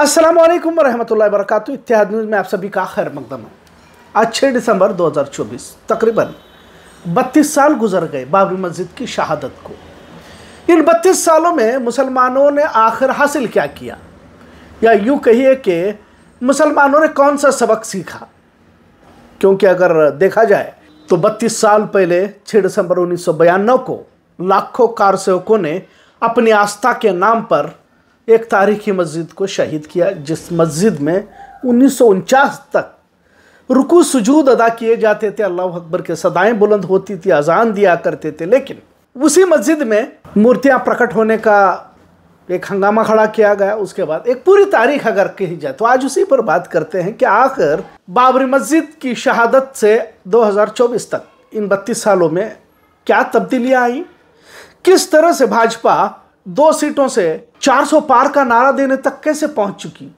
अस्सलाम वालेकुम वरहमतुल्लाहि वबरकatuh इत्तेहाद न्यूज़ में आप सभी का खैर मकदम है आज छः दिसंबर 2024 तकरीबन 32 साल गुजर गए बाबरी मस्जिद की शहादत को इन 32 सालों में मुसलमानों ने आखिर हासिल क्या किया या यूँ कहिए कि मुसलमानों ने कौन सा सबक सीखा क्योंकि अगर देखा जाए तो 32 साल पहले 6 दिसंबर उन्नीस को लाखों कारसेवकों ने अपनी आस्था के नाम पर एक तारीखी मस्जिद को शहीद किया जिस मस्जिद में उन्नीस तक रुकू सुजूद अदा किए जाते थे अल्लाह अकबर के सदाएं बुलंद होती थी अजान दिया करते थे लेकिन उसी मस्जिद में मूर्तियां प्रकट होने का एक हंगामा खड़ा किया गया उसके बाद एक पूरी तारीख अगर कही जाए तो आज उसी पर बात करते हैं कि आखिर बाबरी मस्जिद की शहादत से 2024 तक इन बत्तीस सालों में क्या तब्दीलियाँ आई किस तरह से भाजपा दो सीटों से 400 पार का नारा देने तक कैसे पहुंच चुकी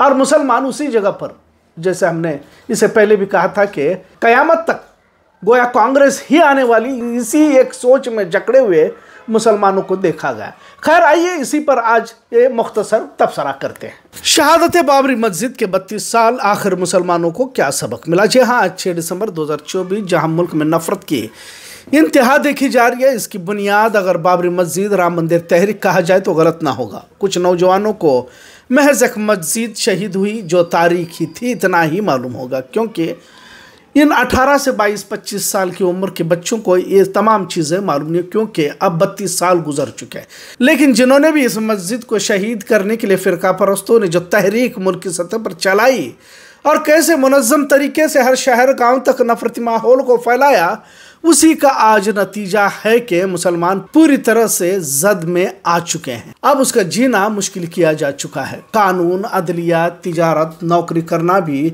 और मुसलमान उसी जगह पर जैसे हमने इसे पहले भी कहा था कि कयामत तक गोया कांग्रेस ही आने वाली इसी एक सोच में जकड़े हुए मुसलमानों को देखा गया खैर आइए इसी पर आज ये मुख्तसर तबसरा करते हैं शहादत बाबरी मस्जिद के 32 साल आखिर मुसलमानों को क्या सबक मिला जी हाँ आज छः दिसंबर 2024 जहां मुल्क में नफरत की इंतहा देखी जा रही है इसकी बुनियाद अगर बाबरी मस्जिद राम मंदिर तहरीक कहा जाए तो गलत ना होगा कुछ नौजवानों को महज एक मस्जिद शहीद हुई जो तारीखी थी इतना ही मालूम होगा क्योंकि इन 18 से 22 25 साल की उम्र के बच्चों को ये तमाम चीज़ें मालूम नहीं क्योंकि अब बत्तीस साल गुजर चुके हैं लेकिन जिन्होंने भी इस मस्जिद को शहीद करने के लिए फ़िरका परस्तों ने जो तहरीक मुल्क की सतह पर चलाई और कैसे मनज़म तरीके से हर शहर गांव तक नफरती माहौल को फैलाया उसी का आज नतीजा है कि मुसलमान पूरी तरह से जद में आ चुके हैं अब उसका जीना मुश्किल किया जा चुका है कानून अदलिया तिजारत नौकरी करना भी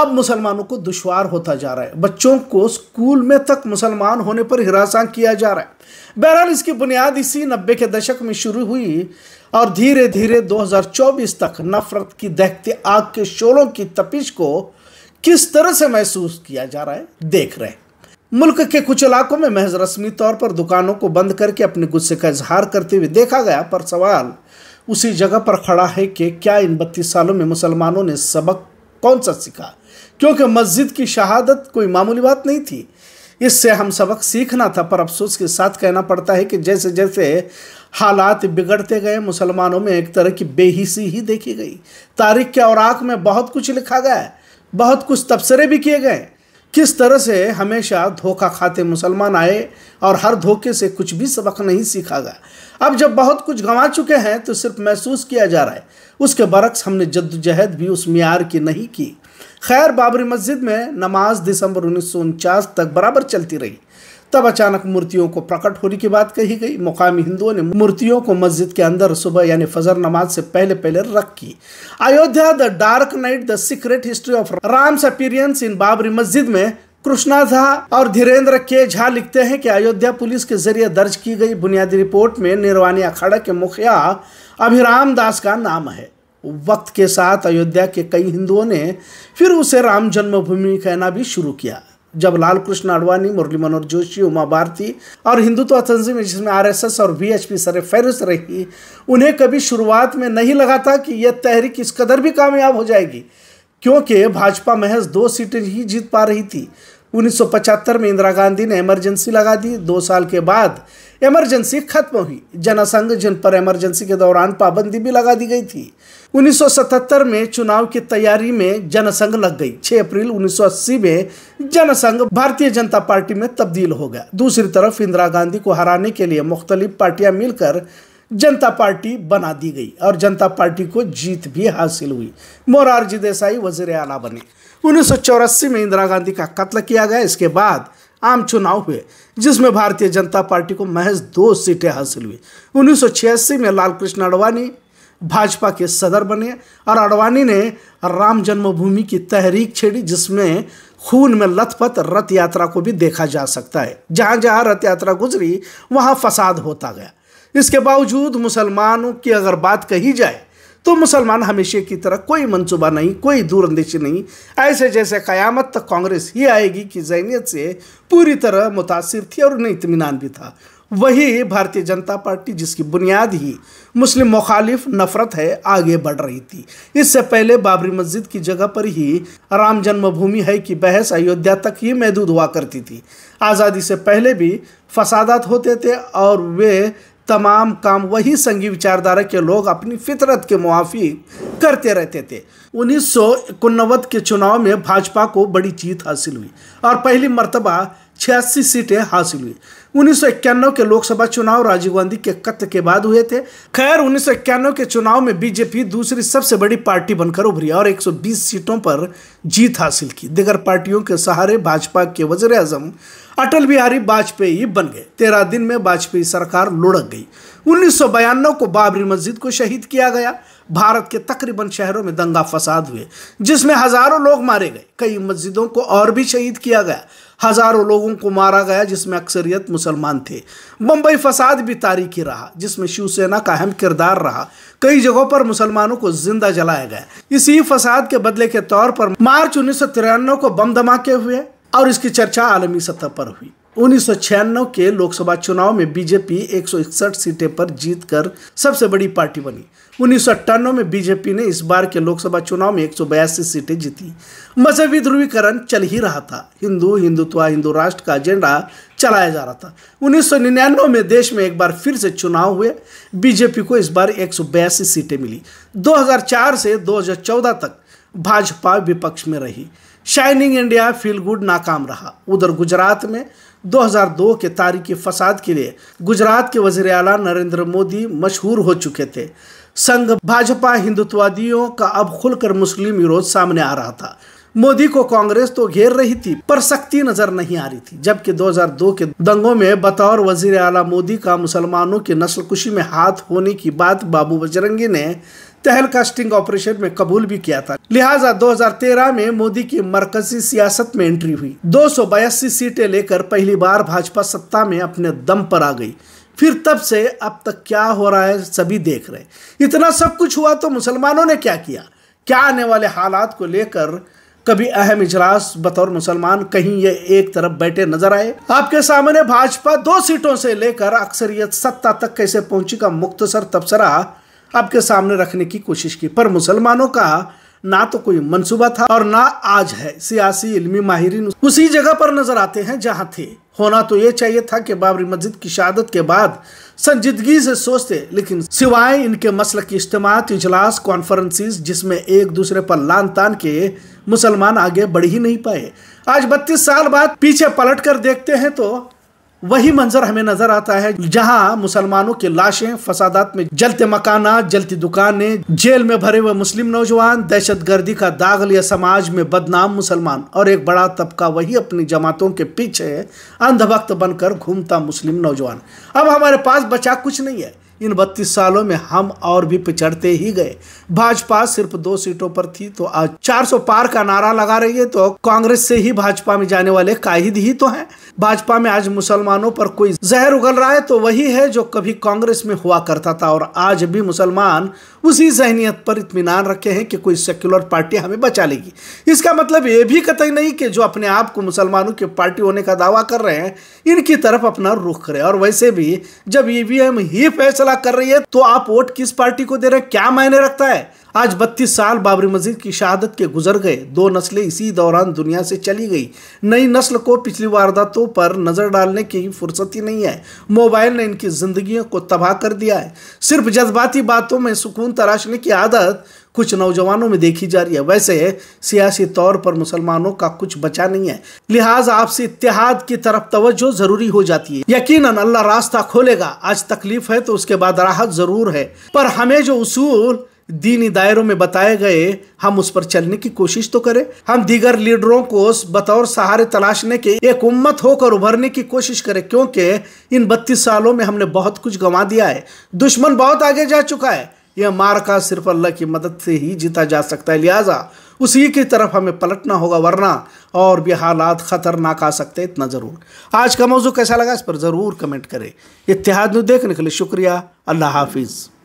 अब मुसलमानों को दुश्वार होता जा रहा है बच्चों को स्कूल में तक मुसलमान होने पर हिरासा किया जा रहा है बहरहाल इसकी बुनियाद इसी नब्बे के दशक में शुरू हुई और धीरे धीरे 2024 तक नफरत की दहकती आग के शोलों की तपिश को किस तरह से महसूस किया जा रहा है देख रहे हैं मुल्क के कुछ इलाकों में महज रस्मी तौर पर दुकानों को बंद करके अपने गुस्से का इजहार करते हुए देखा गया पर सवाल उसी जगह पर खड़ा है कि क्या इन बत्तीस सालों में मुसलमानों ने सबक कौन सा सीखा क्योंकि मस्जिद की शहादत कोई मामूली बात नहीं थी इससे हम सबक सीखना था पर अफसोस के साथ कहना पड़ता है कि जैसे जैसे हालात बिगड़ते गए मुसलमानों में एक तरह की बेहिसी ही देखी गई तारीख के औरक में बहुत कुछ लिखा गया बहुत कुछ तबसरे भी किए गए किस तरह से हमेशा धोखा खाते मुसलमान आए और हर धोखे से कुछ भी सबक नहीं सीखा गया अब जब बहुत कुछ गंवा चुके हैं तो सिर्फ महसूस किया जा रहा है उसके बरक्स हमने जद्दोजहद भी उस मीर की नहीं की खैर बाबरी मस्जिद में नमाज दिसंबर उन्नीस तक बराबर चलती रही तब अचानक मूर्तियों को प्रकट होने की बात कही गई मुकामी हिंदुओं ने मूर्तियों को मस्जिद के अंदर सुबह यानी फजर नमाज से पहले पहले रख की Ayodhya the dark night the secret history of Ram's appearance in Babri Masjid में कृष्णा झा और धीरेन्द्र के झा लिखते हैं कि अयोध्या पुलिस के जरिए दर्ज की गई बुनियादी रिपोर्ट में निर्वाणी अखाड़ा के मुखिया अभिराम दास का नाम है वक्त के साथ अयोध्या के कई हिंदुओं ने फिर उसे राम जन्मभूमि कहना भी शुरू किया जब लाल कृष्ण आडवाणी मुरली मनोहर जोशी उमा भारती और हिंदुत्व तंजीम जिसमें आरएसएस और वीएचपी सर फहरिस्त रही उन्हें कभी शुरुआत में नहीं लगा था कि यह तहरीक इस कदर भी कामयाब हो जाएगी क्योंकि भाजपा महज दो सीटें ही जीत पा रही थी 1975 में इंदिरा गांधी ने इमरजेंसी लगा दी दो साल के बाद इमरजेंसी खत्म हुई जनसंघ जिन पर इमरजेंसी के दौरान पाबंदी भी लगा दी गई थी 1977 में चुनाव की तैयारी में जनसंघ लग गई 6 अप्रैल 1980 में जनसंघ भारतीय जनता पार्टी में तब्दील हो गया दूसरी तरफ इंदिरा गांधी को हराने के लिए मुख्तलिफ पार्टियां मिलकर जनता पार्टी बना दी गई और जनता पार्टी को जीत भी हासिल हुई मोरारजी देसाई वजीर आला बने उन्नीस में इंदिरा गांधी का कत्ल किया गया इसके बाद आम चुनाव हुए जिसमें भारतीय जनता पार्टी को महज दो सीटें हासिल हुई उन्नीस में लाल कृष्ण अडवाणी भाजपा के सदर बने और अडवाणी ने राम जन्मभूमि की तहरीक छेड़ी जिसमें खून में लथपथ रथ यात्रा को भी देखा जा सकता है जहाँ जहाँ रथ यात्रा गुजरी वहाँ फसाद होता गया इसके बावजूद मुसलमानों की अगर बात कही जाए तो मुसलमान हमेशा की तरह कोई मंसूबा नहीं कोई दूरंदेशी नहीं ऐसे जैसे क़यामत तक कांग्रेस ही आएगी कि जैनियत से पूरी तरह मुतासर थी और उन्हें इतमान भी था वही भारतीय जनता पार्टी जिसकी बुनियाद ही मुस्लिम मुखालिफ नफरत है आगे बढ़ रही थी इससे पहले बाबरी मस्जिद की जगह पर ही राम जन्मभूमि है कि बहस अयोध्या तक ही महदूद हुआ करती थी आज़ादी से पहले भी फसादात होते थे और वे तमाम काम वही संघी विचारधारा के लोग अपनी फितरत के मुआफी करते रहते थे उन्नीस के चुनाव में भाजपा को बड़ी जीत हासिल हुई और पहली मरतबा छियासी सीटें हासिल हुई उन्नीस के लोकसभा चुनाव राजीव गांधी के कत्ल के बाद हुए थे खैर उन्नीस के चुनाव में बीजेपी दूसरी सबसे बड़ी पार्टी बनकर उभरी और 120 सीटों पर जीत हासिल की दिगर पार्टियों के सहारे भाजपा के वजीर अजम अटल बिहारी वाजपेयी बन गए तेरह दिन में वाजपेयी सरकार लुढ़क गई उन्नीस को बाबरी मस्जिद को शहीद किया गया भारत के तकरीबन शहरों में दंगा फसाद हुए जिसमें हजारों लोग मारे गए कई मस्जिदों को और भी शहीद किया गया हजारों लोगों को मारा गया जिसमें अक्सरियत मुसलमान थे मुंबई फसाद भी तारीखी रहा जिसमें शिवसेना का अहम किरदार रहा कई जगहों पर मुसलमानों को जिंदा जलाया गया इसी फसाद के बदले के तौर पर मार्च उन्नीस को बम धमाके हुए और इसकी चर्चा आलमी सतह पर हुई उन्नीस के लोकसभा चुनाव में बीजेपी एक सीटें पर जीत कर सबसे बड़ी पार्टी बनी उन्नीस में बीजेपी ने इस बार के लोकसभा चुनाव में एक सीटें जीती मजहबी ध्रुवीकरण चल ही रहा था हिंदू हिंदुत्व हिंदू राष्ट्र का एजेंडा चलाया जा रहा था 1999 में देश में एक बार फिर से चुनाव हुए बीजेपी को इस बार एक सीटें मिली 2004 से 2014 तक भाजपा विपक्ष में रही शाइनिंग इंडिया फील गुड नाकाम रहा उधर गुजरात में 2002 के तारीखी फसाद के लिए गुजरात के वजीर अला नरेंद्र मोदी मशहूर हो चुके थे संघ भाजपा हिंदुत्ववादियों का अब खुलकर मुस्लिम विरोध सामने आ रहा था मोदी को कांग्रेस तो घेर रही थी पर सख्ती नजर नहीं आ रही थी जबकि 2002 के दंगों में बतौर वजीर आला मोदी का मुसलमानों की नस्ल कुशी में हाथ होने की बात बाबू बजरंगी ने तहलका स्टिंग ऑपरेशन में कबूल भी किया था लिहाजा 2013 में मोदी की मरकजी सियासत में एंट्री हुई दो सीटें लेकर पहली बार भाजपा सत्ता में अपने दम पर आ गई फिर तब से अब तक क्या हो रहा है सभी देख रहे इतना सब कुछ हुआ तो मुसलमानों ने क्या किया क्या आने वाले हालात को लेकर कभी अहम इजलास बतौर मुसलमान कहीं ये एक तरफ बैठे नजर आए आपके सामने भाजपा दो सीटों से लेकर अक्सरियत सत्ता तक कैसे पहुंची का मुख्तसर तबसरा आपके सामने रखने की कोशिश की पर मुसलमानों का ना तो कोई मंसूबा था और ना आज है सियासी इलमी माहरीन उसी जगह पर नजर आते हैं जहां थे होना तो ये चाहिए था कि बाबरी मस्जिद की शहादत के बाद संजीदगी से सोचते लेकिन सिवाय इनके मसल की इज्तम इजलास कॉन्फ्रेंसिस जिसमें एक दूसरे पर लान तान के मुसलमान आगे बढ़ ही नहीं पाए आज बत्तीस साल बाद पीछे पलट कर देखते हैं तो वही मंजर हमें नजर आता है जहां मुसलमानों की लाशें फसादात में जलते मकाना जलती दुकानें जेल में भरे हुए मुस्लिम नौजवान दहशत गर्दी का दाग लिया समाज में बदनाम मुसलमान और एक बड़ा तबका वही अपनी जमातों के पीछे अंधभक्त बनकर घूमता मुस्लिम नौजवान अब हमारे पास बचा कुछ नहीं है इन बत्तीस सालों में हम और भी पिछड़ते ही गए भाजपा सिर्फ दो सीटों पर थी तो आज 400 पार का नारा लगा रही है तो कांग्रेस से ही भाजपा में जाने वाले काहिद ही तो हैं भाजपा में आज मुसलमानों पर कोई जहर उगल रहा है तो वही है जो कभी कांग्रेस में हुआ करता था और आज भी मुसलमान उसी जहनीत पर इतमान रखे हैं कि कोई सेक्युलर पार्टी हमें बचा लेगी इसका मतलब ये भी कतई नहीं कि जो अपने आप को मुसलमानों की पार्टी होने का दावा कर रहे हैं इनकी तरफ अपना रुख करें और वैसे भी जब ईवीएम e ही फैसला कर रही है तो आप वोट किस पार्टी को दे रहे हैं क्या मायने रखता है आज 32 साल बाबरी मस्जिद की शहादत के गुजर गए दो नस्लें इसी दौरान दुनिया से चली गई नई नस्ल को पिछली वारदातों पर नज़र डालने की फुर्सत ही नहीं है मोबाइल ने इनकी ज़िंदगियों को तबाह कर दिया है सिर्फ जज्बाती बातों में सुकून तराशने की आदत कुछ नौजवानों में देखी जा रही है वैसे सियासी तौर पर मुसलमानों का कुछ बचा नहीं है लिहाजा आपसी इतिहाद की तरफ तवज्जो जरूरी हो जाती है यकीन अल्लाह रास्ता खोलेगा आज तकलीफ है तो उसके बाद राहत जरूर है पर हमें जो उसूल दीनी दायरों में बताए गए हम उस पर चलने की कोशिश तो करें हम दीगर लीडरों को बतौर सहारे तलाशने के एक उम्मत होकर उभरने की कोशिश करें क्योंकि इन बत्तीस सालों में हमने बहुत कुछ गंवा दिया है दुश्मन बहुत आगे जा चुका है यह मारका सिर्फ अल्लाह की मदद से ही जीता जा सकता है लिहाजा उसी की तरफ हमें पलटना होगा वरना और भी हालात ख़तरनाक आ सकते हैं इतना ज़रूर आज का मौजू कैसा लगा इस पर ज़रूर कमेंट करें इतिहाद में देखने के लिए शुक्रिया अल्लाह हाफिज़